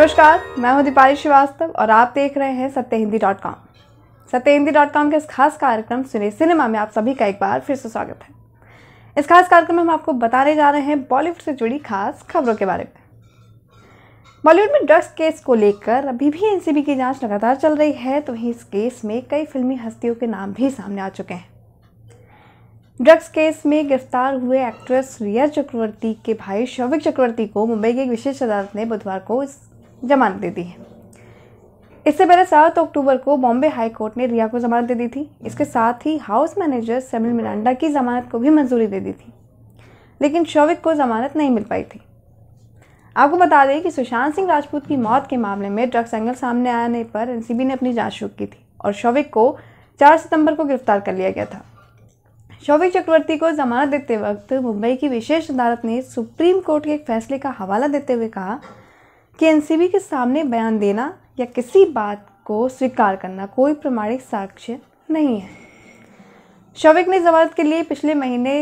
नमस्कार मैं हूं दीपाली श्रीवास्तव और आप देख रहे हैं सत्य हिंदी डॉट कॉम सत्य हिंदी डॉट कॉम के इस खास कार्यक्रम सुने सिनेमा में आप सभी का एक बार फिर से स्वागत है इस खास कार्यक्रम में हम आपको बताने जा रहे हैं बॉलीवुड से जुड़ी खास खबरों के बारे में बॉलीवुड में ड्रग्स केस को लेकर अभी भी एनसीबी की जांच लगातार चल रही है तो वहीं इस केस में कई फिल्मी हस्तियों के नाम भी सामने आ चुके हैं ड्रग्स केस में गिरफ्तार हुए एक्ट्रेस रिया चक्रवर्ती के भाई शौविक चक्रवर्ती को मुंबई की एक विशेष अदालत ने बुधवार को इस जमानत दे दी है इससे पहले सात अक्टूबर को बॉम्बे हाई कोर्ट ने रिया को जमानत दे दी थी इसके साथ ही हाउस मैनेजर सेमिल मिरांडा की जमानत को भी मंजूरी दे दी थी लेकिन शौविक को जमानत नहीं मिल पाई थी आपको बता दें कि सुशांत सिंह राजपूत की मौत के मामले में ड्रग्स एंगल सामने आने पर एनसीबी ने अपनी जांच शुरू की थी और शौविक को 4 सितंबर को गिरफ्तार कर लिया गया था शौविक चक्रवर्ती को जमानत देते वक्त मुंबई की विशेष अदालत ने सुप्रीम कोर्ट के एक फैसले का हवाला देते हुए कहा कि एनसीबी के सामने बयान देना या किसी बात को स्वीकार करना कोई प्रमाणिक साक्ष्य नहीं है शौविक ने जमानत के लिए पिछले महीने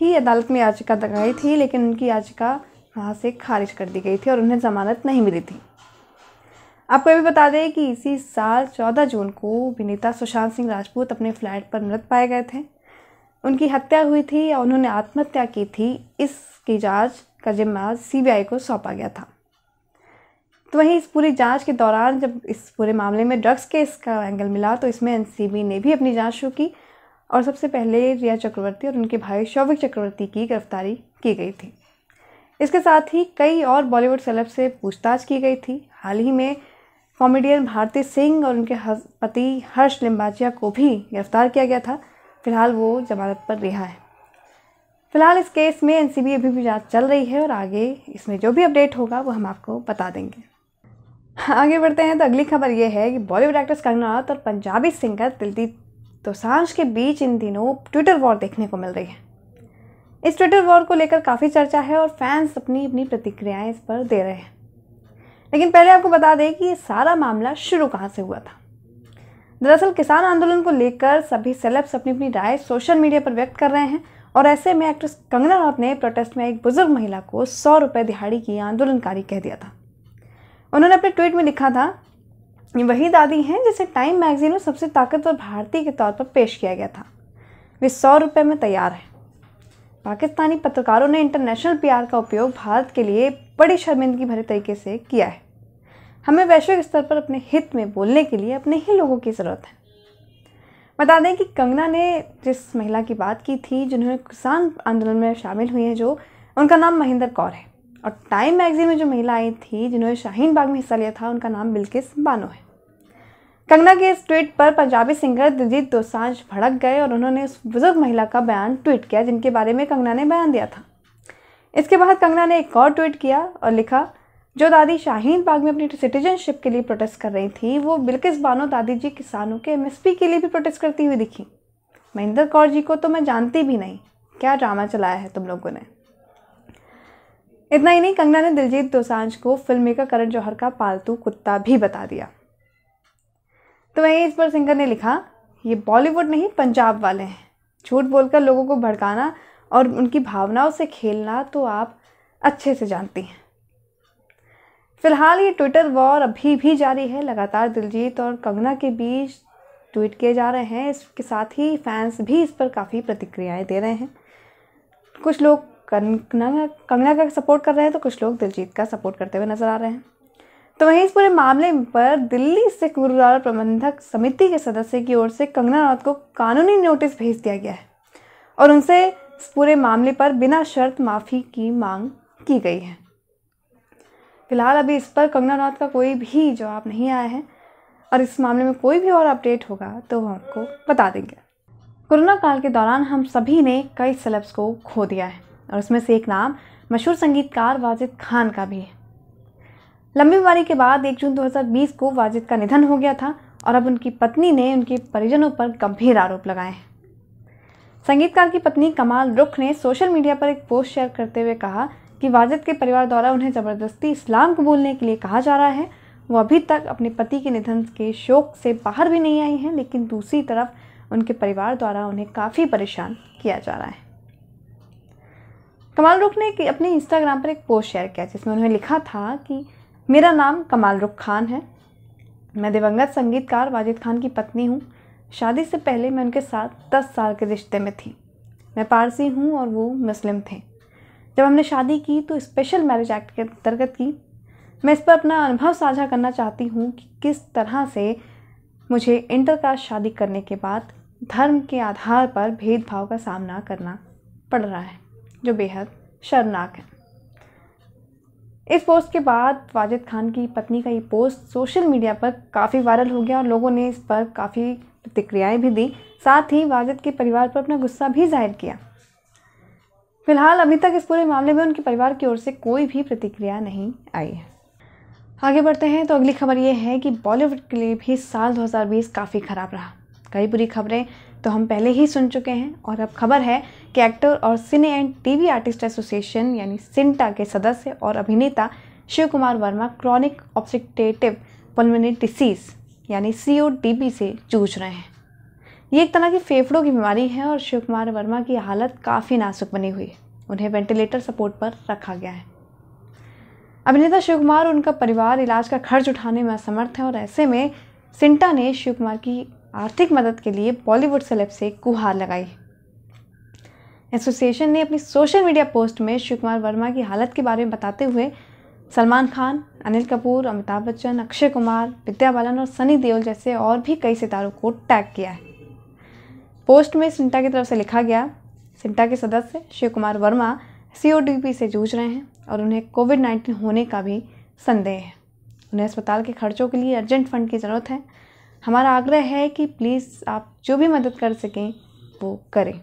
ही अदालत में याचिका लगाई थी लेकिन उनकी याचिका वहाँ से खारिज कर दी गई थी और उन्हें जमानत नहीं मिली थी आपको ये भी बता दें कि इसी साल 14 जून को अभिनेता सुशांत सिंह राजपूत अपने फ्लैट पर मृत पाए गए थे उनकी हत्या हुई थी और उन्होंने आत्महत्या की थी इसकी जांच का जिम्मा सीबीआई को सौंपा गया था तो वहीं इस पूरी जांच के दौरान जब इस पूरे मामले में ड्रग्स केस का एंगल मिला तो इसमें एन ने भी अपनी जाँच शुरू की और सबसे पहले रिया चक्रवर्ती और उनके भाई शौविक चक्रवर्ती की गिरफ्तारी की गई थी इसके साथ ही कई और बॉलीवुड सेलेब से पूछताछ की गई थी हाल ही में कॉमेडियन भारती सिंह और उनके पति हर्ष लिम्बाचिया को भी गिरफ्तार किया गया था फिलहाल वो जमानत पर रिहा है फिलहाल इस केस में एनसीबी अभी भी जांच चल रही है और आगे इसमें जो भी अपडेट होगा वो हम आपको बता देंगे आगे बढ़ते हैं तो अगली खबर ये है कि बॉलीवुड एक्ट्रेस कंगना राउत और पंजाबी सिंगर दिलदीप दोसांझ के बीच इन दिनों ट्विटर वॉर देखने को मिल रही है इस ट्विटर वॉर को लेकर काफ़ी चर्चा है और फैंस अपनी अपनी प्रतिक्रियाएं इस पर दे रहे हैं लेकिन पहले आपको बता दें कि ये सारा मामला शुरू कहाँ से हुआ था दरअसल किसान आंदोलन को लेकर सभी सेलेब्स अपनी अपनी राय सोशल मीडिया पर व्यक्त कर रहे हैं और ऐसे में एक्ट्रेस कंगना राउत ने प्रोटेस्ट में एक बुजुर्ग महिला को सौ रुपये दिहाड़ी की आंदोलनकारी कह दिया था उन्होंने अपने ट्वीट में लिखा था ये वही दादी हैं जिसे टाइम मैगजीन में सबसे ताकतवर भारतीय के तौर पर पेश किया गया था वे सौ रुपये में तैयार हैं पाकिस्तानी पत्रकारों ने इंटरनेशनल पीआर का उपयोग भारत के लिए बड़ी शर्मिंदगी भरे तरीके से किया है हमें वैश्विक स्तर पर अपने हित में बोलने के लिए अपने ही लोगों की ज़रूरत है बता दें कि कंगना ने जिस महिला की बात की थी जिन्होंने किसान आंदोलन में शामिल हुई हैं जो उनका नाम महेंद्र कौर है और टाइम मैगजीन में जो महिला आई थी जिन्होंने शाहीन बाग में हिस्सा लिया था उनका नाम बिल्किस बानो है कंगना के इस ट्वीट पर पंजाबी सिंगर दिलजीत दोसांझ भड़क गए और उन्होंने उस बुजुर्ग महिला का बयान ट्वीट किया जिनके बारे में कंगना ने बयान दिया था इसके बाद कंगना ने एक और ट्वीट किया और लिखा जो दादी शाहीन बाग में अपनी सिटीजनशिप के लिए प्रोटेस्ट कर रही थी वो बिल्किस बानो दादी जी किसानों के एमएसपी के लिए भी प्रोटेस्ट करती हुई दिखी महेंद्र कौर जी को तो मैं जानती भी नहीं क्या ड्रामा चलाया है तुम लोगों ने इतना ही नहीं कंगना ने दिलजीत दोसांझ को फिल्म मेकर करण जौहर का पालतू कुत्ता भी बता दिया तो वहीं इस पर सिंगर ने लिखा ये बॉलीवुड नहीं पंजाब वाले हैं झूठ बोलकर लोगों को भड़काना और उनकी भावनाओं से खेलना तो आप अच्छे से जानती हैं फिलहाल ये ट्विटर वॉर अभी भी जारी है लगातार दिलजीत और कंगना के बीच ट्वीट किए जा रहे हैं इसके साथ ही फैंस भी इस पर काफ़ी प्रतिक्रियाएं दे रहे हैं कुछ लोग कंगना कंगना का सपोर्ट कर रहे हैं तो कुछ लोग दिलजीत का सपोर्ट करते हुए नजर आ रहे हैं तो वहीं इस पूरे मामले पर दिल्ली सिख गुरुद्वारा प्रबंधक समिति के सदस्य की ओर से कंगना राउत को कानूनी नोटिस भेज दिया गया है और उनसे इस पूरे मामले पर बिना शर्त माफ़ी की मांग की गई है फिलहाल अभी इस पर कंगना राउत का कोई भी जवाब नहीं आया है और इस मामले में कोई भी और अपडेट होगा तो हम आपको बता देंगे कोरोना काल के दौरान हम सभी ने कई सेलेब्स को खो दिया है और उसमें से एक नाम मशहूर संगीतकार वाजिद खान का भी है लंबी बीमारी के बाद एक जून 2020 को वाजिद का निधन हो गया था और अब उनकी पत्नी ने उनके परिजनों पर गंभीर आरोप लगाए हैं संगीतकार की पत्नी कमाल रुख ने सोशल मीडिया पर एक पोस्ट शेयर करते हुए कहा कि वाजिद के परिवार द्वारा उन्हें ज़बरदस्ती इस्लाम को बोलने के लिए कहा जा रहा है वो अभी तक अपने पति के निधन के शोक से बाहर भी नहीं आई हैं लेकिन दूसरी तरफ उनके परिवार द्वारा उन्हें काफ़ी परेशान किया जा रहा है कमाल रुख ने अपने इंस्टाग्राम पर एक पोस्ट शेयर किया जिसमें उन्होंने लिखा था कि मेरा नाम कमाल रुख खान है मैं दिवंगत संगीतकार वाजिद खान की पत्नी हूँ शादी से पहले मैं उनके साथ दस साल के रिश्ते में थी मैं पारसी हूँ और वो मुस्लिम थे जब हमने शादी की तो स्पेशल मैरिज एक्ट के अंतर्गत की मैं इस पर अपना अनुभव साझा करना चाहती हूँ कि किस तरह से मुझे इंटरकास्ट शादी करने के बाद धर्म के आधार पर भेदभाव का सामना करना पड़ रहा है जो बेहद शर्मनाक है इस पोस्ट के बाद वाजिद खान की पत्नी का ये पोस्ट सोशल मीडिया पर काफ़ी वायरल हो गया और लोगों ने इस पर काफ़ी प्रतिक्रियाएँ भी दी साथ ही वाजिद के परिवार पर अपना गुस्सा भी जाहिर किया फिलहाल अभी तक इस पूरे मामले में उनके परिवार की ओर से कोई भी प्रतिक्रिया नहीं आई है आगे बढ़ते हैं तो अगली खबर ये है कि बॉलीवुड के लिए भी साल 2020 काफ़ी ख़राब रहा कई बुरी खबरें तो हम पहले ही सुन चुके हैं और अब खबर है कि एक्टर और cine and TV artist association यानी सिंटा के सदस्य और अभिनेता Shiv Kumar Verma chronic obstructive pulmonary disease यानी सी ओ से जूझ रहे हैं ये एक तरह की फेफड़ों की बीमारी है और शिव कुमार वर्मा की हालत काफ़ी नाजुक बनी हुई है उन्हें वेंटिलेटर सपोर्ट पर रखा गया है अभिनेता शिव कुमार उनका परिवार इलाज का खर्च उठाने में असमर्थ है और ऐसे में सिंटा ने शिव कुमार की आर्थिक मदद के लिए बॉलीवुड सेलेब से गुहार लगाई एसोसिएशन ने अपनी सोशल मीडिया पोस्ट में शिव कुमार वर्मा की हालत के बारे में बताते हुए सलमान खान अनिल कपूर अमिताभ बच्चन अक्षय कुमार विद्या बालन और सनी देओल जैसे और भी कई सितारों को टैग किया है पोस्ट में सिंटा की तरफ से लिखा गया सिंटा के सदस्य शिव कुमार वर्मा सी से जूझ रहे हैं और उन्हें कोविड नाइन्टीन होने का भी संदेह है उन्हें अस्पताल के खर्चों के लिए अर्जेंट फंड की ज़रूरत है हमारा आग्रह है कि प्लीज़ आप जो भी मदद कर सकें वो करें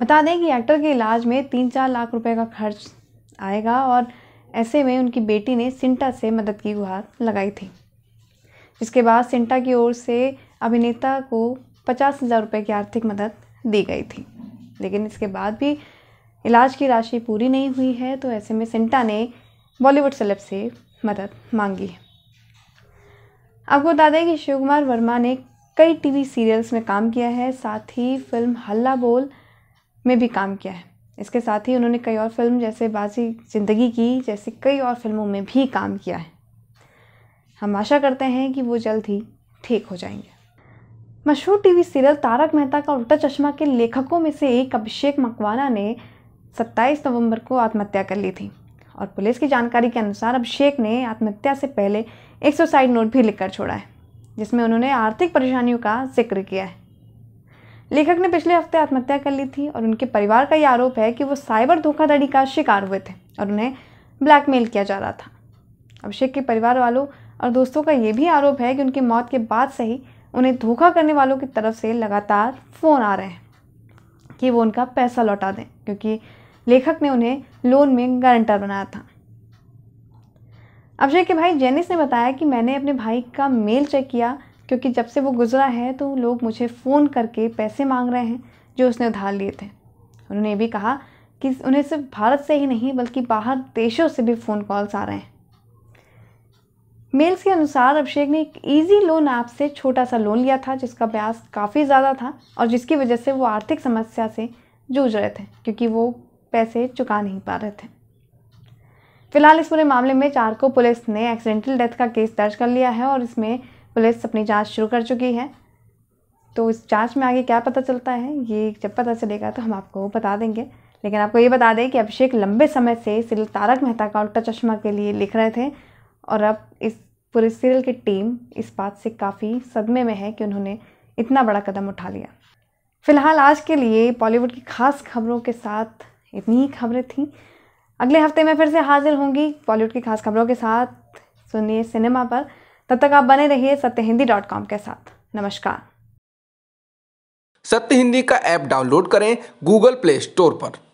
बता दें कि एक्टर के इलाज में तीन चार लाख रुपए का खर्च आएगा और ऐसे में उनकी बेटी ने सिंटा से मदद की गुहार लगाई थी जिसके बाद सिंटा की ओर से अभिनेता को पचास हज़ार रुपये की आर्थिक मदद दी गई थी लेकिन इसके बाद भी इलाज की राशि पूरी नहीं हुई है तो ऐसे में सिंटा ने बॉलीवुड सेलेब से मदद मांगी है आपको बता दें कि शिव कुमार वर्मा ने कई टीवी सीरियल्स में काम किया है साथ ही फिल्म हल्ला बोल में भी काम किया है इसके साथ ही उन्होंने कई और फिल्म जैसे बाजी ज़िंदगी की जैसी कई और फिल्मों में भी काम किया है हम आशा करते हैं कि वो जल्द ही ठीक हो जाएंगे मशहूर टीवी सीरियल तारक मेहता का उल्टा चश्मा के लेखकों में से एक अभिषेक मकवाना ने 27 नवंबर को आत्महत्या कर ली थी और पुलिस की जानकारी के अनुसार अभिषेक ने आत्महत्या से पहले एक सुसाइड नोट भी लिखकर छोड़ा है जिसमें उन्होंने आर्थिक परेशानियों का जिक्र किया है लेखक ने पिछले हफ्ते आत्महत्या कर ली थी और उनके परिवार का ये आरोप है कि वो साइबर धोखाधड़ी का शिकार हुए थे और उन्हें ब्लैकमेल किया जा रहा था अभिषेक के परिवार वालों और दोस्तों का ये भी आरोप है कि उनकी मौत के बाद से ही उन्हें धोखा करने वालों की तरफ से लगातार फ़ोन आ रहे हैं कि वो उनका पैसा लौटा दें क्योंकि लेखक ने उन्हें लोन में गारंटर बनाया था अक्षय के भाई जेनिस ने बताया कि मैंने अपने भाई का मेल चेक किया क्योंकि जब से वो गुजरा है तो लोग मुझे फ़ोन करके पैसे मांग रहे हैं जो उसने उधार लिए थे उन्होंने भी कहा कि उन्हें सिर्फ भारत से ही नहीं बल्कि बाहर देशों से भी फ़ोन कॉल्स आ रहे हैं मेल्स के अनुसार अभिषेक ने एक ईजी लोन ऐप से छोटा सा लोन लिया था जिसका ब्याज काफ़ी ज़्यादा था और जिसकी वजह से वो आर्थिक समस्या से जूझ रहे थे क्योंकि वो पैसे चुका नहीं पा रहे थे फिलहाल इस पूरे मामले में चार को पुलिस ने एक्सीडेंटल डेथ का केस दर्ज कर लिया है और इसमें पुलिस अपनी जांच शुरू कर चुकी है तो इस जांच में आगे क्या पता चलता है ये जब पता चलेगा तो हम आपको बता देंगे लेकिन आपको ये बता दें कि अभिषेक लंबे समय से सीरियल तारक मेहता का उल्टा चश्मा के लिए लिख रहे थे और अब इस पूरे सीरियल की टीम इस बात से काफ़ी सदमे में है कि उन्होंने इतना बड़ा कदम उठा लिया फिलहाल आज के लिए बॉलीवुड की खास खबरों के साथ इतनी ही खबरें थी अगले हफ्ते मैं फिर से हाजिर होंगी बॉलीवुड की खास खबरों के साथ सुनिए सिनेमा पर तब तक आप बने रहिए सत्य हिंदी डॉट कॉम के साथ नमस्कार सत्य हिंदी का ऐप डाउनलोड करें गूगल प्ले स्टोर पर